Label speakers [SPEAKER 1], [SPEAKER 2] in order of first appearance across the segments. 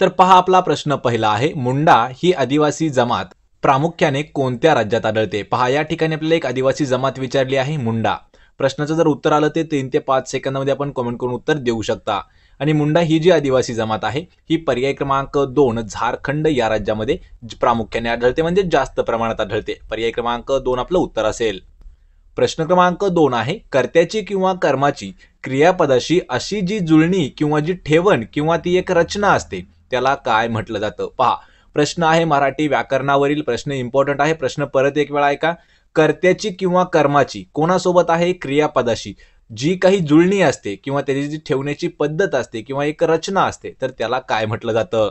[SPEAKER 1] तर पहा आपला प्रश्न पहिला आहे मुंडा ही आदिवासी जमात प्रामुख्याने कोणत्या राज्यात आढळते पहा या ठिकाणी आपल्याला एक आदिवासी जमात विचारली आहे मुंडा प्रश्नाचं जर उत्तर आलं ते तीन ते पाच सेकंदामध्ये आपण कमेंट करून उत्तर देऊ शकता आणि मुंडा ही जी आदिवासी जमात आहे ही पर्याय क्रमांक दोन झारखंड या राज्यामध्ये प्रामुख्याने आढळते म्हणजे जास्त प्रमाणात आढळते पर्याय क्रमांक दोन आपलं उत्तर असेल प्रश्न क्रमांक दोन आहे कर्त्याची किंवा कर्माची क्रियापदाशी अशी जी जुळणी किंवा जी ठेवण किंवा ती एक रचना असते त्याला काय म्हटलं जातं पहा प्रश्न आहे मराठी व्याकरणावरील प्रश्न इम्पॉर्टंट आहे प्रश्न परत एक वेळा ऐका कर्त्याची किंवा कर्माची कोणासोबत आहे क्रियापदाशी जी काही जुळणी असते किंवा त्याची जी ठेवण्याची पद्धत असते किंवा एक रचना असते तर त्याला काय म्हटलं जातं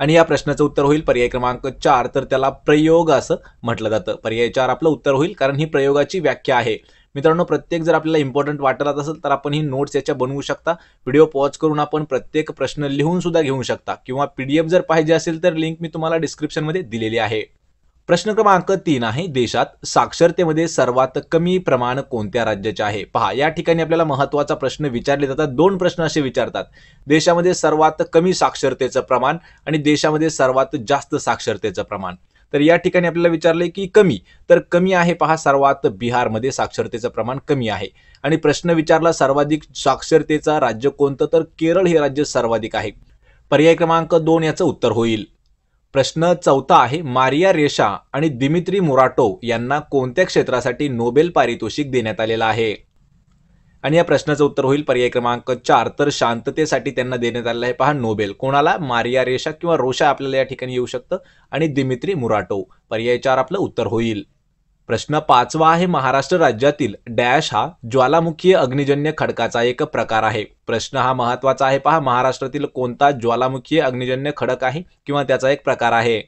[SPEAKER 1] आणि या प्रश्नाचं उत्तर होईल पर्याय क्रमांक चार तर त्याला प्रयोग असं म्हटलं जातं पर्याय चार आपलं उत्तर होईल कारण ही प्रयोगाची व्याख्या आहे मित्रांनो प्रत्येक जर आपल्याला इम्पॉर्टंट वाटत असेल तर आपण ही नोट्स याच्या बनवू शकता व्हिडिओ पॉज करून आपण प्रत्येक प्रश्न लिहून सुद्धा घेऊ शकता किंवा पीडीएफ जर पाहिजे असेल तर लिंक मी तुम्हाला डिस्क्रिप्शनमध्ये दिलेली आहे प्रश्न क्रमांक तीन आहे देशात साक्षरतेमध्ये सर्वात कमी प्रमाण कोणत्या राज्याचे आहे पहा या ठिकाणी आपल्याला महत्त्वाचा प्रश्न विचारले जातात दोन प्रश्न असे विचारतात देशामध्ये सर्वात कमी साक्षरतेचं प्रमाण आणि देशामध्ये सर्वात जास्त साक्षरतेचं प्रमाण तर या ठिकाणी आपल्याला विचारले की कमी तर कमी आहे पहा सर्वात बिहारमध्ये साक्षरतेचं प्रमाण कमी आहे आणि प्रश्न विचारला सर्वाधिक साक्षरतेचा राज्य कोणतं तर केरळ हे राज्य सर्वाधिक आहे पर्याय क्रमांक दोन याचं उत्तर होईल प्रश्न चौथा आहे मारिया रेशा आणि दिमित्री मुराटो यांना कोणत्या क्षेत्रासाठी नोबेल पारितोषिक देण्यात आलेला आहे आणि या प्रश्नाचं उत्तर होईल पर्याय क्रमांक चार तर शांततेसाठी त्यांना देण्यात आलेलं आहे पहा नोबेल कोणाला मारिया रेषा किंवा रोषा आपल्याला या ठिकाणी येऊ शकतं आणि दिमित्री मुराटो पर्याय चार आपलं उत्तर होईल प्रश्न पाचवा आहे महाराष्ट्र राज्यातील डॅश हा ज्वालामुखी अग्निजन्य खडकाचा एक प्रकार आहे प्रश्न हा महत्वाचा आहे पहा महाराष्ट्रातील कोणता ज्वालामुखी अग्निजन्य खडक आहे किंवा त्याचा एक प्रकार आहे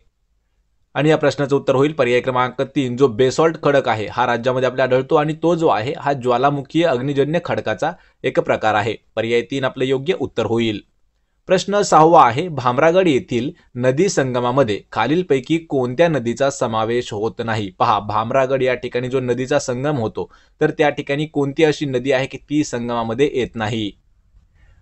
[SPEAKER 1] आणि या प्रश्नाचं उत्तर होईल पर्याय क्रमांक तीन जो बेसॉल्ट खडक आहे हा राज्यामध्ये आपल्या आढळतो आणि तो जो आहे हा ज्वालामुखीय अग्निजन्य खडकाचा एक प्रकार आहे पर्याय तीन आपलं योग्य उत्तर होईल प्रश्न सहावा आहे भामरागड येथील नदी संगमामध्ये खालीलपैकी कोणत्या नदीचा समावेश होत नाही पहा भामरागड या ठिकाणी जो नदीचा संगम होतो तर त्या ठिकाणी कोणती अशी नदी आहे की ती संगमामध्ये येत नाही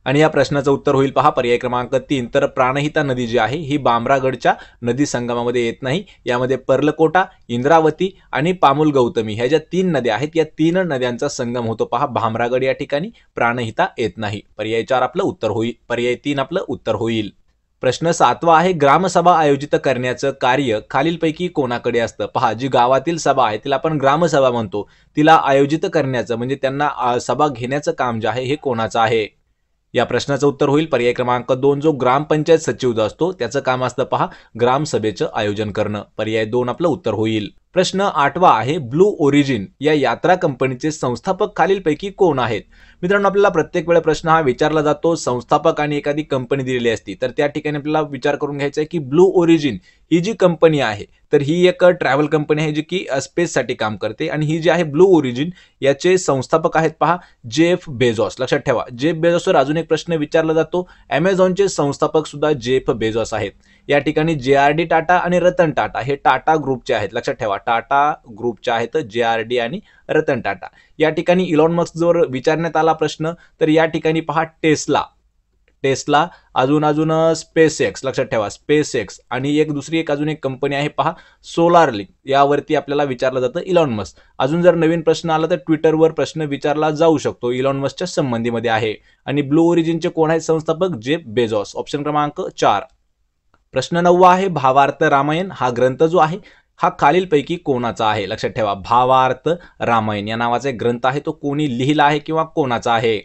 [SPEAKER 1] आणि या प्रश्नाचं उत्तर होईल पहा पर्याय क्रमांक तीन तर प्राणहिता नदी जी आहे ही बामरागडच्या नदी संगमामध्ये येत नाही यामध्ये पर्लकोटा इंद्रावती आणि पामुल गौतमी ह्या ज्या तीन नद्या आहेत या तीन नद्यांचा संगम होतो पहा भामरागड या ठिकाणी प्राणहिता येत नाही पर्याय चार आपलं उत्तर होईल पर्याय तीन आपलं उत्तर होईल प्रश्न सातवा आहे ग्रामसभा आयोजित करण्याचं कार्य खालीलपैकी कोणाकडे असतं पहा जी गावातील सभा आहे तिला आपण ग्रामसभा म्हणतो तिला आयोजित करण्याचं म्हणजे त्यांना सभा घेण्याचं काम जे आहे हे कोणाचं आहे या प्रश्नाचं उत्तर होईल पर्याय क्रमांक दोन जो ग्रामपंचायत सचिव जो असतो त्याचं काम असतं पहा ग्रामसभेचं आयोजन करणं पर्याय दोन आपलं उत्तर होईल प्रश्न आठवा आहे ब्लू ओरिजिन या यात्रा कंपनीचे संस्थापक खालीलपैकी कोण आहेत मित्रांनो आपल्याला प्रत्येक वेळा प्रश्न हा विचारला जातो संस्थापक आणि एखादी कंपनी दिलेली असती तर त्या ठिकाणी आपल्याला विचार करून घ्यायचा आहे की ब्लू ओरिजिन ही जी कंपनी आहे तर ही एक ट्रॅव्हल कंपनी आहे जी की स्पेससाठी काम करते आणि ही जी आहे ब्लू ओरिजिन याचे संस्थापक आहेत पहा जेफ बेझॉस लक्षात ठेवा जेफ बेझॉसवर अजून एक प्रश्न विचारला जातो अमेझॉनचे संस्थापक सुद्धा जेफ बेझॉस आहेत या ठिकाणी जे आर डी टाटा आणि रतन टाटा हे टाटा ग्रुपचे आहेत लक्षात ठेवा टाटा ग्रुपचे आहेत जे आर डी आणि रतन टाटा या ठिकाणी इलॉन मस्क जर विचारण्यात आला प्रश्न तर या ठिकाणी पहा टेस्ला टेस्ला अजून अजून स्पेस एक्स लक्षात ठेवा स्पेस एक्स आणि एक दुसरी एक अजून एक कंपनी आहे पहा सोलार लिंक यावरती आपल्याला विचारलं जातं इलॉन मस्क अजून जर नवीन प्रश्न आला तर ट्विटरवर प्रश्न विचारला जाऊ शकतो इलॉन मस्कच्या संबंधीमध्ये आहे आणि ब्लू ओरिजिनचे कोण आहेत संस्थापक जे बेजॉस ऑप्शन क्रमांक चार प्रश्न नववा आहे भावार्थ रामायण हा ग्रंथ जो आहे हा खालीलपैकी कोणाचा आहे लक्षात ठेवा भावार्थ रामायण या नावाचा एक ग्रंथ आहे तो कोणी लिहिला आहे किंवा कोणाचा आहे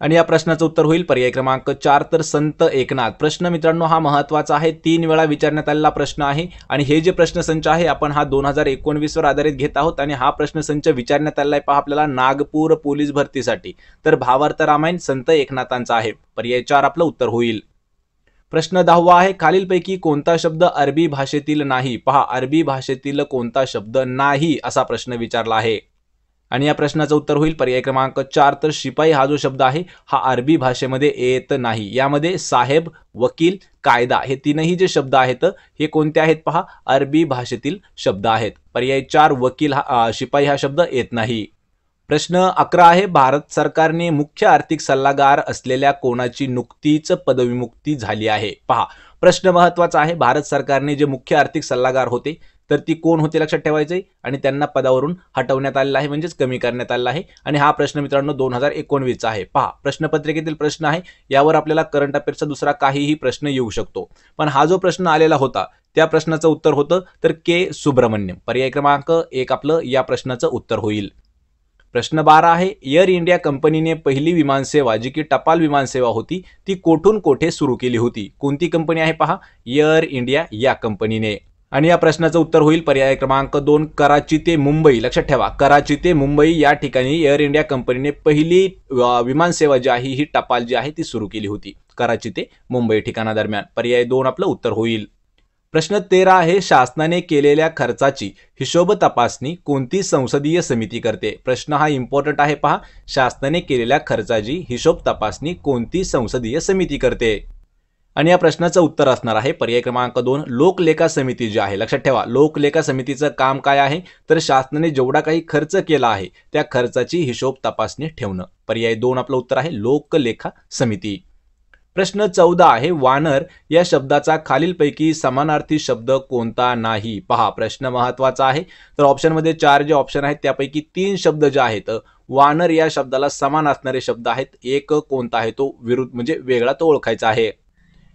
[SPEAKER 1] आणि या प्रश्नाचं उत्तर होईल पर्याय क्रमांक चार तर संत एकनाथ प्रश्न मित्रांनो हा महत्त्वाचा आहे तीन वेळा विचारण्यात आलेला प्रश्न आहे आणि हे जे प्रश्नसंच आहे आपण हा दोन हजार एकोणवीसवर आधारित घेत आहोत आणि हा प्रश्नसंच विचारण्यात आलेला आहे पहा आपल्याला नागपूर पोलीस भरतीसाठी तर भावार्थ रामायण संत एकनाथांचा आहे पर्याय चार आपलं उत्तर होईल प्रश्न दहावा आहे खालीलपैकी कोणता शब्द अरबी भाषेतील नाही पहा अरबी भाषेतील कोणता शब्द नाही असा प्रश्न विचारला आहे आणि या प्रश्नाचं उत्तर होईल पर्याय क्रमांक चार तर शिपाई हा जो शब्द आहे हा अरबी भाषेमध्ये येत नाही यामध्ये साहेब वकील कायदा हे तीनही जे शब्द आहेत हे कोणते आहेत पहा अरबी भाषेतील शब्द आहेत पर्याय चार वकील हा शिपाई हा शब्द येत नाही प्रश्न अकरा आहे भारत सरकारने मुख्य आर्थिक सल्लागार असलेल्या कोणाची नुकतीच पदविमुक्ती झाली आहे पहा प्रश्न महत्वाचा आहे भारत सरकारने जे मुख्य आर्थिक सल्लागार होते तर ती कोण होते लक्षात ठेवायचे आणि त्यांना पदावरून हटवण्यात आलेलं आहे म्हणजेच कमी करण्यात आलेला आहे आणि हा प्रश्न मित्रांनो दोन हजार एकोणवीसचा आहे पहा प्रश्नपत्रिकेतील प्रश्न आहे यावर आपल्याला करंट अफेअर्सचा दुसरा काहीही प्रश्न येऊ शकतो पण हा जो प्रश्न आलेला होता त्या प्रश्नाचं उत्तर होतं तर के सुब्रमण्यम पर्याय क्रमांक एक आपलं या प्रश्नाचं उत्तर होईल प्रश्न बारा आहे एअर इंडिया कंपनीने पहिली विमानसेवा जी की टपाल विमानसेवा होती ती कोठून कोठे सुरू केली होती कोणती कंपनी आहे पहा एअर इंडिया या कंपनीने आणि या प्रश्नाचं उत्तर होईल पर्याय क्रमांक दोन कराची ते मुंबई लक्षात ठेवा कराची ते मुंबई या ठिकाणी एअर इंडिया कंपनीने पहिली विमानसेवा जी आहे ही टपाल जी आहे ती सुरू केली होती कराची ते मुंबई ठिकाणादरम्यान पर्याय दोन आपलं उत्तर होईल प्रश्न तेरा आहे शासनाने केलेल्या खर्चाची हिशोब तपासणी कोणती संसदीय समिती करते प्रश्न हा इम्पॉर्टंट आहे पहा शासनाने केलेल्या खर्चाची हिशोब तपासणी कोणती संसदीय समिती करते आणि या प्रश्नाचं उत्तर असणार आहे पर्याय क्रमांक दोन लोकलेखा समिती जी आहे लक्षात ठेवा लोकलेखा समितीचं काम काय आहे तर शासनाने जेवढा काही खर्च केला आहे त्या खर्चाची हिशोब तपासणी ठेवणं पर्याय दोन आपलं उत्तर आहे लोकलेखा समिती प्रश्न चौदा आहे वानर या शब्दाचा खालीलपैकी समानार्थी शब्द कोणता नाही पहा प्रश्न महत्वाचा आहे तर ऑप्शनमध्ये चार जे ऑप्शन आहेत त्यापैकी तीन शब्द जे आहेत वानर या शब्दाला समान असणारे शब्द आहेत एक कोणता आहे तो विरुद्ध म्हणजे वेगळा तो ओळखायचा आहे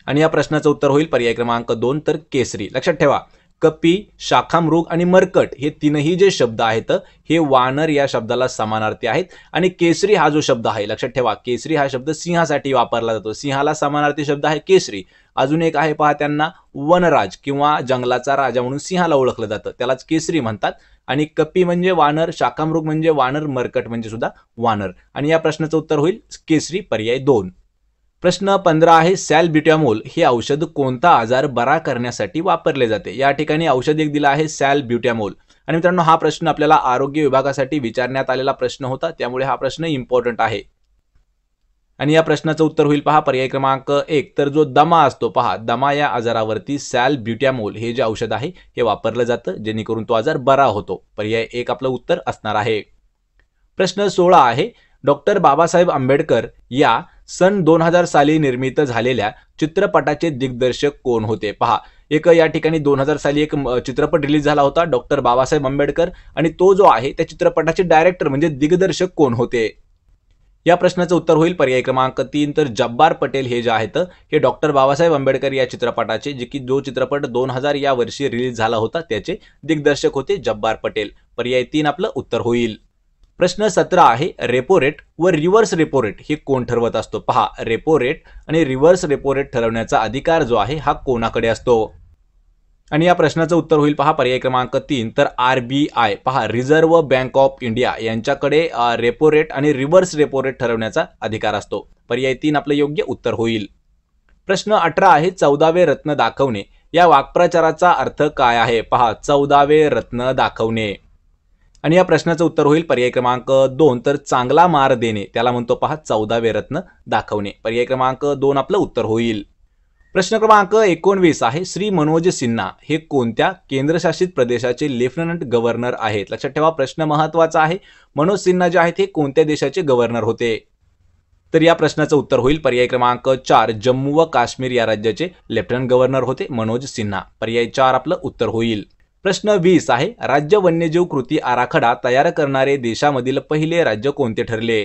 [SPEAKER 1] आणि या प्रश्नाचं उत्तर होईल पर्याय क्रमांक दोन तर केसरी लक्षात ठेवा कपी शाखामृग आणि मरकट हे तीनही जे शब्द आहेत हे वानर या शब्दाला समानार्थी आहेत आणि केसरी हा जो शब्द आहे लक्षात ठेवा केसरी हा शब्द सिंहासाठी वापरला जातो सिंहाला समानार्थी शब्द आहे केसरी अजून एक आहे पहा त्यांना वनराज किंवा जंगलाचा राजा म्हणून सिंहाला ओळखलं जातं त्यालाच केसरी म्हणतात आणि कपी म्हणजे वानर शाखामृग म्हणजे वानर मरकट म्हणजे सुद्धा वानर आणि या प्रश्नाचं उत्तर होईल केसरी पर्याय दोन प्रश्न पंधरा आहे सॅल ब्युटॅमोल हे औषध कोणता आजार बरा करण्यासाठी वापरले जाते या ठिकाणी औषध एक दिलं आहे सॅल ब्युटॅमोल आणि मित्रांनो हा प्रश्न आपल्याला आरोग्य विभागासाठी विचारण्यात आलेला प्रश्न होता त्यामुळे हा प्रश्न इम्पॉर्टंट आहे आणि या प्रश्नाचं उत्तर होईल पहा पर्याय क्रमांक एक तर जो दमा असतो पहा दमा या आजारावरती सॅल ब्युटॅमोल हे जे औषध आहे हे वापरलं जातं जेणेकरून तो आजार बरा होतो पर्याय एक आपलं उत्तर असणार आहे प्रश्न सोळा आहे डॉक्टर बाबासाहेब आंबेडकर या सन दोन हजार साली निर्मित झालेल्या चित्रपटाचे दिग्दर्शक कोण होते पहा एक या ठिकाणी दोन हजार साली एक चित्रपट रिलीज झाला होता डॉक्टर बाबासाहेब आंबेडकर आणि तो जो आहे त्या चित्रपटाचे डायरेक्टर म्हणजे दिग्दर्शक कोण होते या प्रश्नाचं उत्तर होईल पर्याय क्रमांक तीन तर जब्बार पटेल हे जे आहेत हे डॉक्टर बाबासाहेब आंबेडकर या चित्रपटाचे जे की जो चित्रपट दोन हजार या वर्षी रिलीज झाला होता त्याचे दिग्दर्शक होते जब्बार पटेल पर्याय तीन आपलं उत्तर होईल प्रश्न सतरा आहे रेपो रेट व रिव्हर्स रेपो रेट हे कोण ठरवत असतो पहा रेपो रेट आणि रिव्हर्स रेपो रेट ठरवण्याचा अधिकार जो आहे हा कोणाकडे असतो आणि या प्रश्नाचं उत्तर होईल पहा पर्याय क्रमांक तीन तर आर बी आय पहा रिझर्व्ह बँक ऑफ इंडिया यांच्याकडे रेपो रेट आणि रिव्हर्स रेपो रेट ठरवण्याचा अधिकार असतो पर्याय तीन आपलं योग्य उत्तर होईल प्रश्न अठरा आहे चौदावे रत्न दाखवणे या वाक्प्रचाराचा अर्थ काय आहे पहा चौदावे रत्न दाखवणे आणि या प्रश्नाचं उत्तर होईल पर्याय क्रमांक दोन तर चांगला मार देणे त्याला म्हणतो पहा चौदावे रत्न दाखवणे पर्याय क्रमांक दोन आपलं उत्तर होईल प्रश्न क्रमांक एकोणवीस आहे श्री मनोज सिन्हा हे कोणत्या केंद्रशासित प्रदेशाचे लेफ्टनंट गव्हर्नर आहेत लक्षात ठेवा प्रश्न महत्वाचा आहे मनोज सिन्हा जे आहेत हे कोणत्या देशाचे गव्हर्नर होते तर या प्रश्नाचं उत्तर होईल पर्याय क्रमांक चार जम्मू व काश्मीर या राज्याचे लेफ्टनंट गव्हर्नर होते मनोज सिन्हा पर्याय चार आपलं उत्तर होईल प्रश्न वीस आहे राज्य वन्यजीव कृती आराखडा तयार करणारे देशामधील पहिले राज्य कोणते ठरले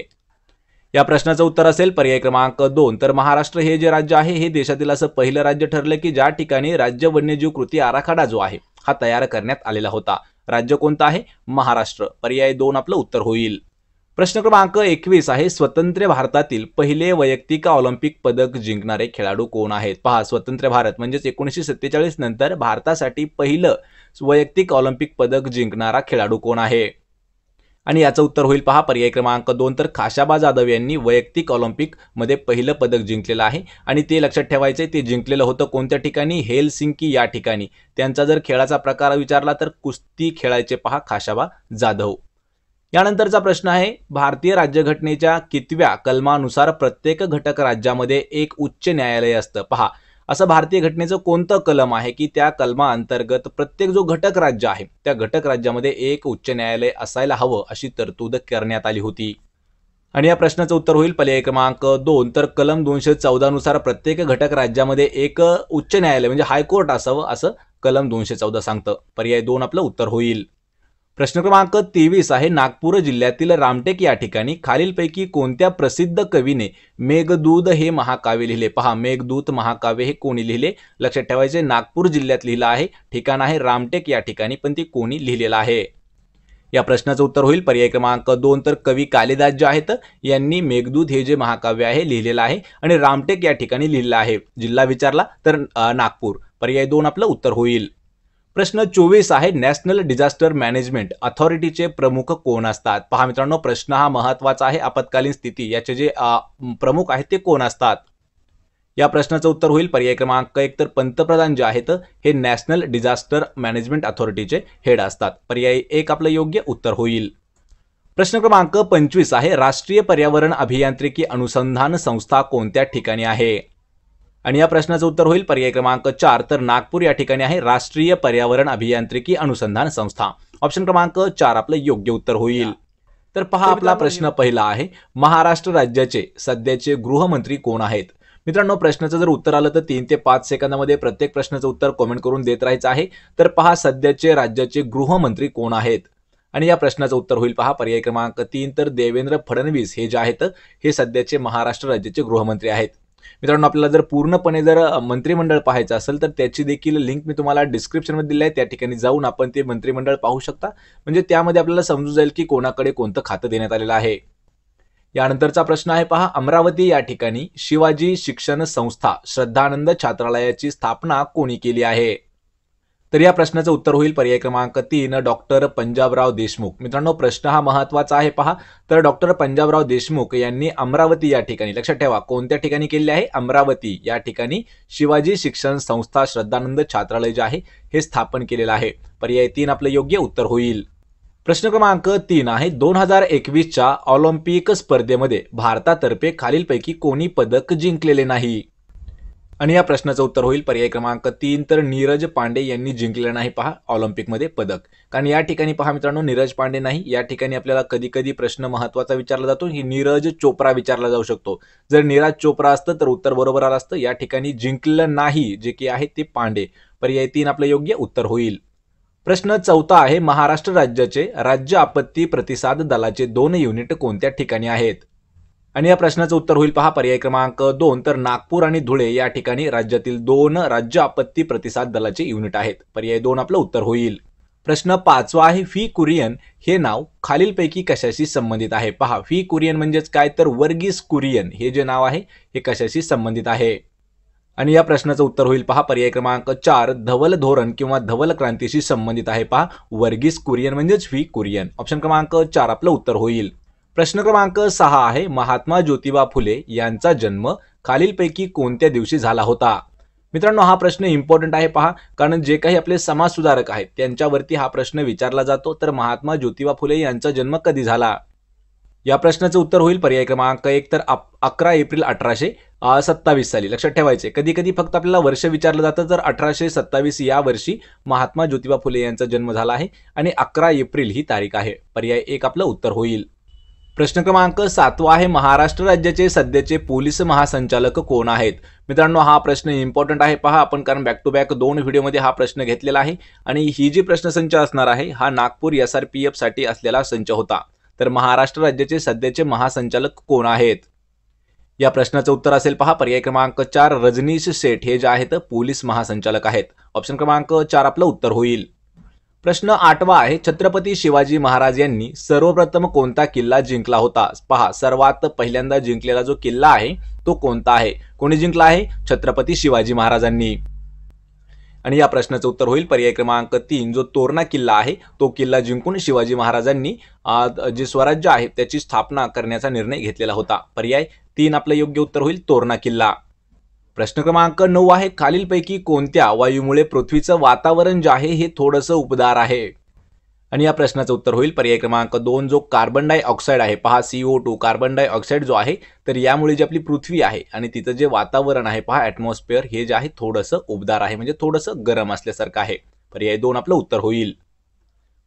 [SPEAKER 1] या प्रश्नाचं उत्तर असेल पर्याय क्रमांक दोन तर महाराष्ट्र हे जे राज्य आहे हे देशातील असं पहिलं राज्य ठरलं की ज्या ठिकाणी राज्य वन्यजीव कृती आराखडा जो आहे हा तयार करण्यात आलेला होता राज्य कोणतं आहे महाराष्ट्र पर्याय दोन आपलं उत्तर होईल प्रश्न क्रमांक एकवीस आहे स्वतंत्र भारतातील पहिले वैयक्तिक ऑलिम्पिक पदक जिंकणारे खेळाडू कोण आहेत पहा स्वतंत्र भारत म्हणजेच एकोणीसशे सत्तेचाळीस नंतर भारतासाठी पहिलं वैयक्तिक ऑलिम्पिक पदक जिंकणारा खेळाडू कोण आहे आणि याचं उत्तर होईल पहा पर्याय क्रमांक दोन तर खाशाबा जाधव यांनी वैयक्तिक ऑलिम्पिकमध्ये पहिलं पदक जिंकलेलं आहे आणि ते लक्षात ठेवायचं ते जिंकलेलं होतं कोणत्या ठिकाणी हेलसिंकी या ठिकाणी त्यांचा जर खेळाचा प्रकार विचारला तर कुस्ती खेळायचे पहा खाशाबा जाधव यानंतरचा प्रश्न आहे भारतीय राज्यघटनेच्या कितव्या कलमानुसार प्रत्येक घटक राज्यामध्ये एक उच्च न्यायालय असतं पहा असं भारतीय घटनेचं कोणतं कलम आहे की त्या कलमा अंतर्गत प्रत्येक जो घटक राज्य आहे त्या घटक राज्यामध्ये एक उच्च न्यायालय असायला हवं अशी तरतूद करण्यात आली होती आणि या प्रश्नाचं उत्तर होईल पर्याय क्रमांक दोन तर कलम दोनशे चौदानुसार प्रत्येक घटक राज्यामध्ये एक उच्च न्यायालय म्हणजे हायकोर्ट असावं असं कलम दोनशे चौदा सांगतं पर्याय दोन आपलं उत्तर होईल प्रश्न क्रमांक तेवीस आहे नागपूर जिल्ह्यातील रामटेक या ठिकाणी खालीलपैकी कोणत्या प्रसिद्ध कवीने मेघदूत हे महाकाव्य लिहिले पहा मेघदूत महाकाव्य हे कोणी लिहिले लक्षात ठेवायचे नागपूर जिल्ह्यात लिहिलं आहे ठिकाण आहे रामटेक या ठिकाणी पण ते कोणी लिहिलेलं आहे या प्रश्नाचं उत्तर होईल पर्याय क्रमांक दोन तर कवी कालिदास जे आहेत यांनी मेघदूत हे जे महाकाव्य आहे लिहिलेलं आहे आणि रामटेक या ठिकाणी लिहिलेलं आहे जिल्हा विचारला तर नागपूर पर्याय दोन आपलं उत्तर होईल प्रश्न चोवीस आहे नॅशनल डिझास्टर मॅनेजमेंट अथॉरिटीचे प्रमुख कोण असतात पहा मित्रांनो प्रश्न हा महत्वाचा आहे आपत्कालीन स्थिती याचे जे प्रमुख आहेत ते कोण असतात या प्रश्नाचं उत्तर होईल पर्याय क्रमांक एक तर पंतप्रधान जे आहेत हे नॅशनल डिझास्टर मॅनेजमेंट अथॉरिटीचे हेड असतात पर्याय एक आपलं योग्य उत्तर होईल प्रश्न क्रमांक पंचवीस आहे राष्ट्रीय पर्यावरण अभियांत्रिकी अनुसंधान संस्था कोणत्या ठिकाणी आहे आणि या प्रश्नाचं उत्तर होईल पर्याय क्रमांक चार तर नागपूर या ठिकाणी आहे राष्ट्रीय पर्यावरण अभियांत्रिकी अनुसंधान संस्था ऑप्शन क्रमांक चार आपलं योग्य उत्तर होईल तर पहा आपला प्रश्न पहिला आहे महाराष्ट्र राज्याचे सध्याचे गृहमंत्री कोण आहेत मित्रांनो प्रश्नाचं जर उत्तर आलं तर तीन ते पाच सेकंदामध्ये प्रत्येक प्रश्नाचं उत्तर कॉमेंट करून देत राहायचं आहे तर पहा सध्याचे राज्याचे गृहमंत्री कोण आहेत आणि या प्रश्नाचं उत्तर होईल पहा पर्याय क्रमांक तीन तर देवेंद्र फडणवीस हे जे आहेत हे सध्याचे महाराष्ट्र राज्याचे गृहमंत्री आहेत मित्रांनो आपल्याला जर पूर्णपणे जर मंत्रिमंडळ पाहायचं असेल तर त्याची देखील लिंक मी तुम्हाला डिस्क्रिप्शनमध्ये दिली आहे त्या ठिकाणी जाऊन आपण ते मंत्रिमंडळ पाहू शकता म्हणजे त्यामध्ये आपल्याला समजू जाईल की कोणाकडे कोणतं खातं देण्यात आलेलं आहे यानंतरचा प्रश्न आहे पहा अमरावती या ठिकाणी शिवाजी शिक्षण संस्था श्रद्धानंद छात्रालयाची स्थापना कोणी केली आहे तर या प्रश्नाचं उत्तर होईल पर्याय क्रमांक तीन डॉक्टर पंजाबराव देशमुख मित्रांनो प्रश्न हा महत्वाचा आहे पहा तर डॉक्टर पंजाबराव देशमुख यांनी अमरावती या ठिकाणी लक्षात ठेवा कोणत्या ठिकाणी केले आहे अमरावती या ठिकाणी शिवाजी शिक्षण संस्था श्रद्धानंद छात्रालय जे आहे हे स्थापन केलेलं आहे पर्याय तीन आपलं योग्य उत्तर होईल प्रश्न क्रमांक तीन आहे दोन हजार एकवीसच्या ऑलिम्पिक स्पर्धेमध्ये भारतातर्फे खालीलपैकी कोणी पदक जिंकलेले नाही आणि या प्रश्नाचं उत्तर होईल पर्याय क्रमांक तीन तर नीरज पांडे यांनी जिंकलं नाही पहा ऑलिम्पिकमध्ये पदक कारण या ठिकाणी पहा मित्रांनो नीरज पांडे नाही या ठिकाणी आपल्याला कधी कधी प्रश्न महत्त्वाचा विचारला जातो की नीरज चोप्रा विचारला जाऊ शकतो जर नीरज चोप्रा असतं तर उत्तर बरोबर आलं असतं या ठिकाणी जिंकलं नाही जे की आहे ते पांडे पर्याय तीन आपलं योग्य उत्तर होईल प्रश्न चौथा आहे महाराष्ट्र राज्याचे राज्य आपत्ती प्रतिसाद दलाचे दोन युनिट कोणत्या ठिकाणी आहेत आणि या प्रश्नाचं उत्तर होईल पहा पर्याय क्रमांक दोन तर नागपूर आणि धुळे या ठिकाणी राज्यातील दोन राज्य आपत्ती प्रतिसाद दलाचे युनिट आहेत पर्याय दोन आपलं उत्तर होईल प्रश्न पाचवा आहे फी कुरियन हे नाव खालीलपैकी कशाशी संबंधित आहे पहा फी कुरियन म्हणजेच काय तर वर्गीस कुरियन हे जे नाव आहे हे कशाशी संबंधित आहे आणि या प्रश्नाचं उत्तर होईल पहा पर्याय क्रमांक चार धवल धोरण किंवा धवल क्रांतीशी संबंधित आहे पहा वर्गीस कुरियन म्हणजेच व्ही कुरियन ऑप्शन क्रमांक चार आपलं उत्तर होईल प्रश्न क्रमांक सहा आहे महात्मा ज्योतिबा फुले यांचा जन्म खालीलपैकी कोणत्या दिवशी झाला होता मित्रांनो हा प्रश्न इम्पॉर्टंट आहे पहा कारण जे काही आपले समाजसुधारक आहेत त्यांच्यावरती हा प्रश्न विचारला जातो तर महात्मा ज्योतिबा फुले यांचा जन्म कधी झाला या प्रश्नाचं उत्तर होईल पर्याय क्रमांक एक तर अकरा एप्रिल अठराशे सत्तावीस साली लक्षात ठेवायचे कधी कधी फक्त आपल्याला वर्ष विचारलं जातं तर अठराशे सत्तावीस या वर्षी महात्मा ज्योतिबा फुले यांचा जन्म झाला आहे आणि अकरा एप्रिल ही तारीख आहे पर्याय एक आपलं उत्तर होईल प्रश्न क्रमांक सातवा आहे महाराष्ट्र राज्याचे सध्याचे पोलीस महासंचालक कोण आहेत मित्रांनो हा प्रश्न इम्पॉर्टंट आहे पहा आपण कारण बॅक टू बॅक दोन व्हिडिओमध्ये हा प्रश्न घेतलेला आहे आणि ही जी प्रश्नसंच असणार आहे हा नागपूर एस आर पी एफसाठी असलेला संच होता तर महाराष्ट्र राज्याचे सध्याचे महासंचालक कोण आहेत या प्रश्नाचं उत्तर असेल पहा पर्याय क्रमांक चार रजनीश शेठ हे जे आहेत पोलीस महासंचालक आहेत ऑप्शन क्रमांक चार आपलं उत्तर होईल प्रश्न आठवा आहे छत्रपती शिवाजी महाराज यांनी सर्वप्रथम कोणता किल्ला जिंकला होता पहा सर्वात पहिल्यांदा जिंकलेला जो किल्ला आहे तो कोणता आहे कोणी जिंकला आहे छत्रपती शिवाजी महाराजांनी आणि या प्रश्नाचं उत्तर होईल पर्याय क्रमांक तीन जो तोरणा किल्ला आहे तो किल्ला जिंकून शिवाजी महाराजांनी जे स्वराज्य आहे त्याची स्थापना करण्याचा निर्णय घेतलेला होता पर्याय तीन आपलं योग्य उत्तर होईल तोरणा किल्ला प्रश्न क्रमांक नऊ आहे खालीलपैकी कोणत्या वायूमुळे पृथ्वीचं वातावरण जे आहे हे थोडंसं उबदार आहे आणि या प्रश्नाचं उत्तर होईल पर्याय क्रमांक दोन जो कार्बन डायऑक्साईड आहे पहा ओ टू कार्बन डायऑक्साईड जो आहे तर यामुळे जी आपली पृथ्वी आहे आणि तिचं जे वातावरण आहे पहा ॲटमॉस्फिअर हे जे आहे थोडंसं उबदार आहे म्हणजे थोडंसं गरम असल्यासारखं आहे पर्याय दोन आपलं उत्तर होईल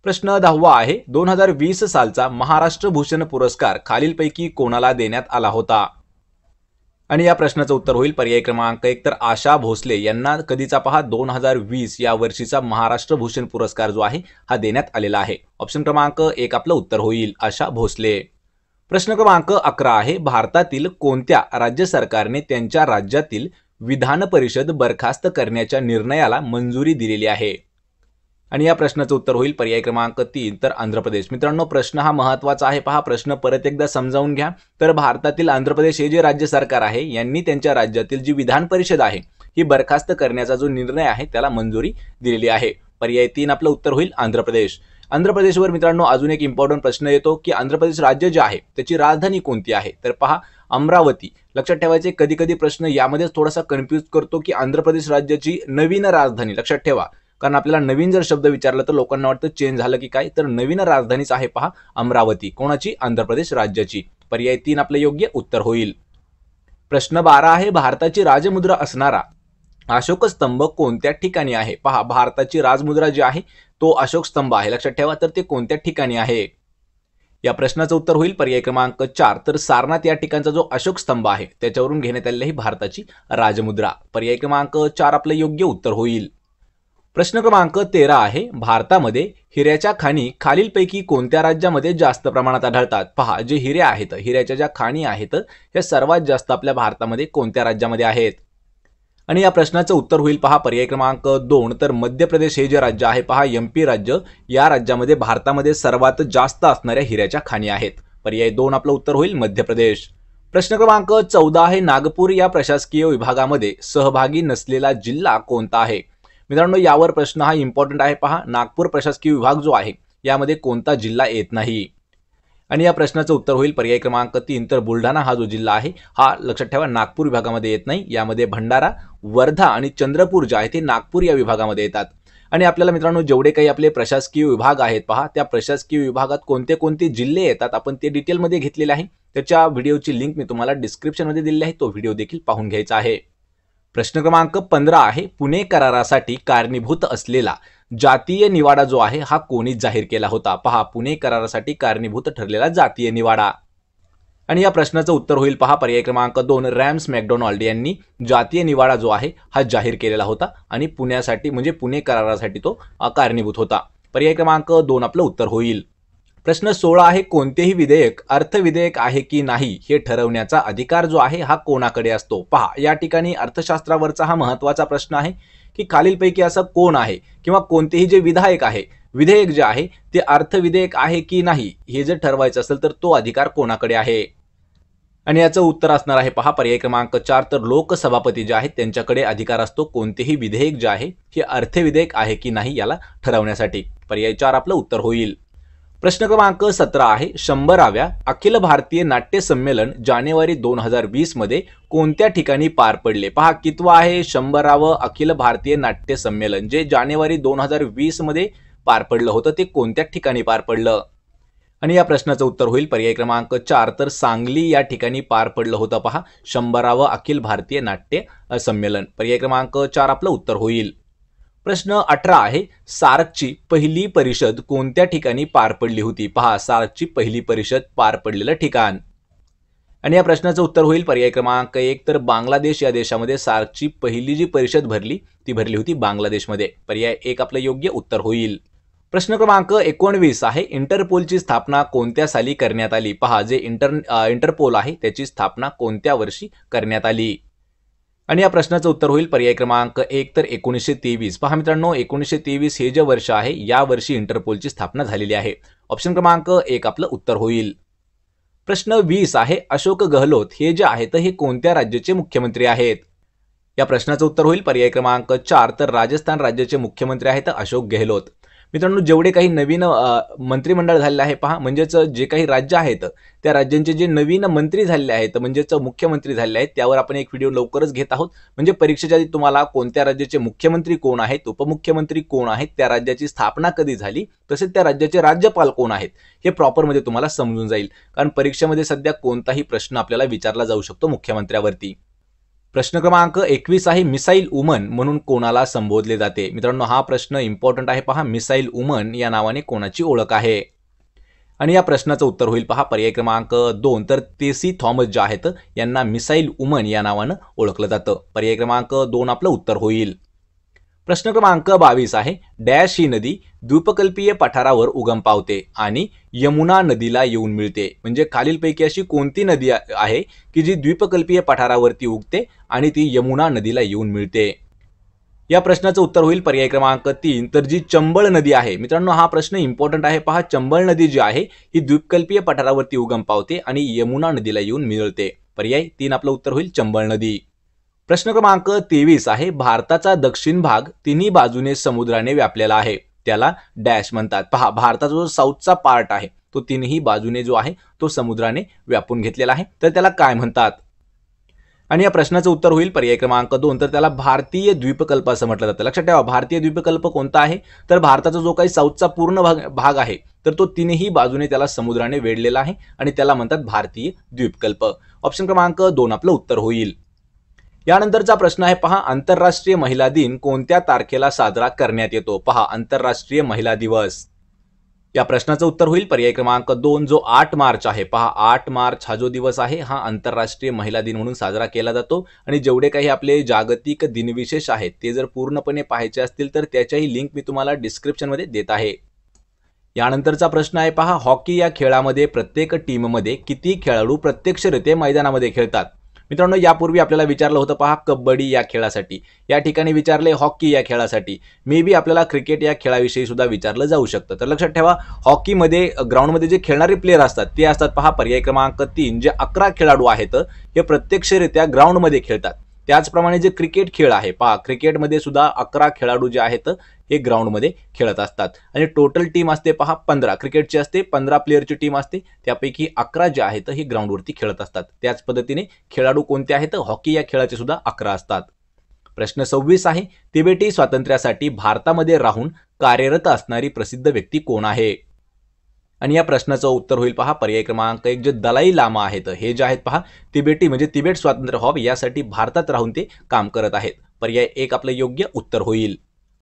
[SPEAKER 1] प्रश्न दहावा आहे दोन हजार वीस सालचा महाराष्ट्र भूषण पुरस्कार खालीलपैकी कोणाला देण्यात आला होता आणि या प्रश्नाचं उत्तर होईल पर्याय क्रमांक एक तर आशा भोसले यांना कधीचा पहा दोन हजार वीस या वर्षीचा महाराष्ट्र भूषण पुरस्कार जो आहे हा देण्यात आलेला आहे ऑप्शन क्रमांक एक आपलं उत्तर होईल आशा भोसले प्रश्न क्रमांक अकरा आहे भारतातील कोणत्या राज्य सरकारने त्यांच्या राज्यातील विधान परिषद बरखास्त करण्याच्या निर्णयाला मंजुरी दिलेली आहे आणि या प्रश्नाचं उत्तर होईल पर्याय क्रमांक तीन तर आंध्र प्रदेश मित्रांनो प्रश्न हा महत्त्वाचा आहे पहा प्रश्न परत एकदा समजावून घ्या तर भारतातील आंध्र प्रदेश हे जे राज्य सरकार आहे यांनी त्यांच्या राज्यातील जी विधान परिषद आहे ही बरखास्त करण्याचा जो निर्णय आहे त्याला मंजुरी दिलेली आहे पर्याय तीन आपलं उत्तर होईल आंध्र प्रदेश आंध्र प्रदेशवर मित्रांनो अजून एक इम्पॉर्टंट प्रश्न येतो की आंध्र प्रदेश राज्य जे आहे त्याची राजधानी कोणती आहे तर पहा अमरावती लक्षात ठेवायचे कधी कधी प्रश्न यामध्येच थोडासा कन्फ्यूज करतो की आंध्र प्रदेश राज्याची नवीन राजधानी लक्षात ठेवा कारण आपल्याला नवीन जर शब्द विचारला तर लोकांना वाटतं चेंज झालं की काय तर नवीन राजधानीच आहे पहा अमरावती कोणाची आंध्र प्रदेश राज्याची पर्याय तीन आपलं योग्य उत्तर होईल प्रश्न बारा आहे भारताची राजमुद्रा असणारा अशोक स्तंभ कोणत्या ठिकाणी आहे पहा भारताची राजमुद्रा जी आहे तो अशोक स्तंभ आहे लक्षात ठेवा तर ते कोणत्या ठिकाणी आहे या प्रश्नाचं उत्तर होईल पर्याय क्रमांक चार तर सारनाथ या ठिकाणचा जो अशोक स्तंभ आहे त्याच्यावरून घेण्यात आलेली ही भारताची राजमुद्रा पर्याय क्रमांक चार आपलं योग्य उत्तर होईल प्रश्न क्रमांक तेरा आहे भारतामध्ये हिऱ्याच्या खाणी खालीलपैकी कोणत्या राज्यामध्ये जास्त प्रमाणात आढळतात पहा जे हिरे आहेत हिऱ्याच्या ज्या खाणी आहेत या सर्वात जास्त आपल्या भारतामध्ये कोणत्या राज्यामध्ये आहेत आणि या प्रश्नाचं उत्तर होईल पहा पर्याय क्रमांक दोन तर मध्य प्रदेश हे जे राज्य आहे पहा एमपी राज्य या राज्यामध्ये भारतामध्ये सर्वात जास्त असणाऱ्या हिऱ्याच्या खाणी आहेत पर्याय दोन आपलं उत्तर होईल मध्य प्रदेश प्रश्न क्रमांक चौदा आहे नागपूर या प्रशासकीय विभागामध्ये सहभागी नसलेला जिल्हा कोणता आहे मित्रांनो यावर प्रश्न हा इम्पॉर्टंट आहे पहा नागपूर प्रशासकीय विभाग जो आहे यामध्ये कोणता जिल्हा येत नाही आणि या प्रश्नाचं उत्तर होईल पर्याय क्रमांक तीन तर बुलढाणा हा जो जिल्हा आहे हा लक्षात ठेवा नागपूर विभागामध्ये येत नाही यामध्ये भंडारा वर्धा आणि चंद्रपूर जे आहे ते नागपूर या विभागामध्ये येतात आणि आपल्याला मित्रांनो जेवढे काही आपले प्रशासकीय विभाग आहेत पहा त्या प्रशासकीय विभागात कोणते कोणते जिल्हे येतात आपण ते डिटेलमध्ये घेतलेले आहे त्याच्या व्हिडिओची लिंक मी तुम्हाला डिस्क्रिप्शनमध्ये दिली आहे तो व्हिडिओ देखील पाहून घ्यायचा आहे प्रश्न क्रमांक पंधरा आहे पुणे करारासाठी कारणीभूत असलेला जातीय निवाडा जो आहे हा कोणी जाहीर केला होता पहा पुणे करारासाठी कारणीभूत ठरलेला जातीय निवाडा आणि या प्रश्नाचं उत्तर होईल पहा पर्याय क्रमांक दोन रॅम्स मॅकडोनॉल्ड यांनी जातीय निवाडा जो आहे हा जाहीर केलेला होता आणि पुण्यासाठी म्हणजे पुणे करारासाठी तो कारणीभूत होता पर्याय क्रमांक दोन आपलं उत्तर होईल प्रश्न सोळा आहे कोणतेही विधेयक अर्थविधेयक आहे की नाही हे ठरवण्याचा अधिकार जो आहे हा कोणाकडे असतो पहा या ठिकाणी अर्थशास्त्रावरचा हा महत्वाचा प्रश्न आहे की खालीलपैकी असं कोण आहे किंवा कोणतेही जे विधायक आहे विधेयक जे आहे ते अर्थविधेयक आहे की नाही हे जर ठरवायचं असेल तर तो अधिकार कोणाकडे आहे आणि याचं उत्तर असणार आहे पहा पर्याय क्रमांक चार तर लोकसभापती जे आहेत त्यांच्याकडे अधिकार असतो कोणतेही विधेयक जे आहे हे अर्थविधेयक आहे की नाही याला ठरवण्यासाठी पर्याय चार आपलं उत्तर होईल प्रश्न क्रमांक सतरा आहे शंभराव्या अखिल भारतीय नाट्य संमेलन जानेवारी दोन हजार वीस मध्ये कोणत्या ठिकाणी पार पडले पहा कितवा आहे शंभरावं अखिल भारतीय नाट्य संमेलन जे जानेवारी दोन हजार वीस मध्ये पार पडलं होतं ते कोणत्या ठिकाणी पार पडलं आणि या प्रश्नाचं उत्तर होईल पर्याय क्रमांक चार तर सांगली या ठिकाणी पार पडलं होतं पहा शंभरावं अखिल भारतीय नाट्य संमेलन पर्याय क्रमांक चार आपलं उत्तर होईल प्रश्न अठरा आहे सार्कची पहिली परिषद कोणत्या ठिकाणी पार पडली होती पहा सार्कची पहिली परिषद पार पडलेलं ठिकाण आणि या प्रश्नाचं उत्तर होईल पर्याय क्रमांक एक तर बांगलादेश या देशामध्ये सार्कची पहिली जी परिषद भरली ती भरली होती बांगलादेशमध्ये पर्याय एक आपलं योग्य उत्तर होईल प्रश्न क्रमांक एकोणवीस आहे इंटरपोलची स्थापना कोणत्या साली करण्यात आली पहा जे इंटर इंटरपोल आहे त्याची स्थापना कोणत्या वर्षी करण्यात आली आणि या प्रश्नाचं उत्तर होईल पर्याय क्रमांक एक तर एकोणीसशे तेवीस पहा मित्रांनो एकोणीसशे तेवीस हे जे वर्ष आहे या वर्षी इंटरपोलची स्थापना झालेली आहे ऑप्शन क्रमांक एक आपलं उत्तर होईल प्रश्न वीस आहे अशोक गहलोत हे जे आहेत हे कोणत्या राज्याचे मुख्यमंत्री आहेत या प्रश्नाचं उत्तर होईल पर्याय क्रमांक चार तर राजस्थान राज्याचे मुख्यमंत्री आहेत अशोक गहलोत मित्रांनो जेवढे काही नवीन मंत्रिमंडळ झाले आहे पहा म्हणजेच जे काही राज्य आहेत त्या राज्यांचे जे नवीन मंत्री झालेले आहेत म्हणजेच मुख्यमंत्री झालेले आहेत त्यावर आपण एक व्हिडिओ लवकरच घेत आहोत म्हणजे परीक्षेच्या आधी तुम्हाला कोणत्या राज्याचे मुख्यमंत्री कोण आहेत उपमुख्यमंत्री कोण आहेत त्या राज्याची स्थापना कधी झाली तसेच त्या राज्याचे राज्यपाल कोण आहेत हे प्रॉपरमध्ये तुम्हाला समजून जाईल कारण परीक्षेमध्ये सध्या कोणताही प्रश्न आपल्याला विचारला जाऊ शकतो मुख्यमंत्र्यावरती प्रश्न क्रमांक एकवीस आहे मिसाईल उमन म्हणून कोणाला संबोधले जाते मित्रांनो हा प्रश्न इम्पॉर्टंट आहे पहा मिसाईल उमन या नावाने कोणाची ओळख आहे आणि या प्रश्नाचं उत्तर होईल पहा पर्याय क्रमांक दोन तर तेसी थॉमस ज्या आहेत यांना मिसाईल वुमन या नावानं ओळखलं जातं पर्याय क्रमांक दोन आपलं उत्तर होईल प्रश्न क्रमांक बावीस आहे डॅश ही नदी द्वीपकल्पीय पठारावर उगम पावते आणि यमुना नदीला येऊन मिळते म्हणजे खालीलपैकी अशी कोणती नदी आहे की जी द्वीपकल्पीय पठारावरती उगते आणि ती यमुना नदीला येऊन मिळते या प्रश्नाचं उत्तर होईल पर्याय क्रमांक तीन तर जी चंबळ नदी आहे मित्रांनो हा प्रश्न इम्पॉर्टंट आहे पहा चंबळ नदी जी आहे ही द्वीपकल्पीय पठारावरती उगम पावते आणि यमुना नदीला येऊन मिळते पर्याय तीन आपलं उत्तर होईल चंबळ नदी प्रश्न क्रमांक तेवीस आहे भारताचा दक्षिण भाग तिन्ही बाजूने समुद्राने व्यापलेला आहे त्याला डॅश म्हणतात पहा भारताचा जो साऊथचा पार्ट आहे तो तिन्ही बाजूने जो आहे तो समुद्राने व्यापून घेतलेला आहे तर त्याला काय म्हणतात आणि या प्रश्नाचं उत्तर होईल पर्याय क्रमांक दोन तर त्याला भारतीय द्वीपकल्प असं म्हटलं जातं लक्षात ठेवा भारतीय द्वीपकल्प कोणता आहे तर भारताचा जो काही साऊथचा पूर्ण भाग भाग आहे तर तो तिन्ही बाजूने त्याला समुद्राने वेढलेला आहे आणि त्याला म्हणतात भारतीय द्वीपकल्प ऑप्शन क्रमांक दोन आपलं उत्तर होईल यानंतरचा प्रश्न आहे पहा आंतरराष्ट्रीय महिला दिन कोणत्या तारखेला साजरा करण्यात येतो पहा आंतरराष्ट्रीय महिला दिवस या प्रश्नाचं उत्तर होईल पर्याय क्रमांक दोन जो आठ मार्च आहे पहा आठ मार्च हा जो दिवस आहे हा आंतरराष्ट्रीय महिला दिन म्हणून साजरा केला जातो आणि जेवढे काही आपले जागतिक दिनविशेष आहेत ते जर पूर्णपणे पाहायचे असतील तर त्याच्याही लिंक मी तुम्हाला डिस्क्रिप्शनमध्ये देत आहे यानंतरचा प्रश्न आहे पहा हॉकी या खेळामध्ये प्रत्येक टीममध्ये किती खेळाडू प्रत्यक्षरित्या मैदानामध्ये खेळतात मित्रांनो यापूर्वी आपल्याला विचारलं होतं पहा कबड्डी या खेळासाठी या ठिकाणी विचारले हॉकी या खेळासाठी मे बी आपल्याला क्रिकेट या खेळाविषयी सुद्धा विचारलं जाऊ शकतं तर लक्षात ठेवा हॉकीमध्ये ग्राउंडमध्ये जे खेळणारे प्लेयर असतात ते असतात पहा पर्याय क्रमांक तीन जे अकरा खेळाडू आहेत हे प्रत्यक्षरित्या ग्राउंडमध्ये खेळतात त्याचप्रमाणे जे क्रिकेट खेळ आहे पहा क्रिकेटमध्ये सुद्धा अकरा खेळाडू जे आहेत हे ग्राउंडमध्ये खेळत असतात आणि टोटल टीम असते पहा पंधरा क्रिकेटची असते पंधरा प्लेअरची टीम असते त्यापैकी अकरा जे आहेत हे ग्राउंडवरती खेळत असतात त्याच पद्धतीने खेळाडू कोणते आहेत हॉकी या खेळाचे सुद्धा अकरा असतात प्रश्न सव्वीस आहे तिबेटी स्वातंत्र्यासाठी भारतामध्ये राहून कार्यरत असणारी प्रसिद्ध व्यक्ती कोण आहे आणि या प्रश्नाचं उत्तर होईल पहा पर्याय क्रमांक एक जे दलाई लामा आहेत हे जे आहेत पहा तिबेटी म्हणजे तिबेट स्वातंत्र्य व्हावं यासाठी भारतात राहून ते काम करत आहेत पर्याय एक आपलं योग्य उत्तर होईल